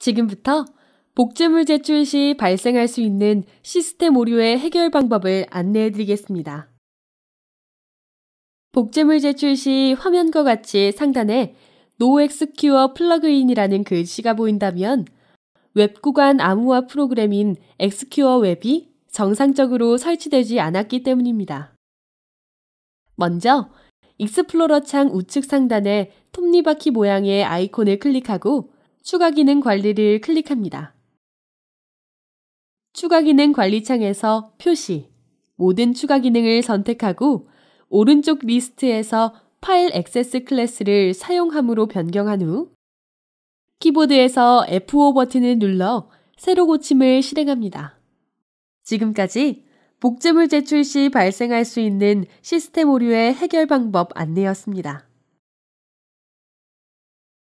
지금부터 복제물 제출 시 발생할 수 있는 시스템 오류의 해결 방법을 안내해 드리겠습니다. 복제물 제출 시 화면과 같이 상단에 No Secure Plugin이라는 글씨가 보인다면 웹 구간 암호화 프로그램인 엑스큐어 웹이 정상적으로 설치되지 않았기 때문입니다. 먼저 익스플로러 창 우측 상단에 톱니바퀴 모양의 아이콘을 클릭하고 추가 기능 관리를 클릭합니다. 추가 기능 관리 창에서 표시, 모든 추가 기능을 선택하고 오른쪽 리스트에서 파일 액세스 클래스를 사용함으로 변경한 후 키보드에서 F5 버튼을 눌러 새로 고침을 실행합니다. 지금까지 복제물 제출 시 발생할 수 있는 시스템 오류의 해결 방법 안내였습니다.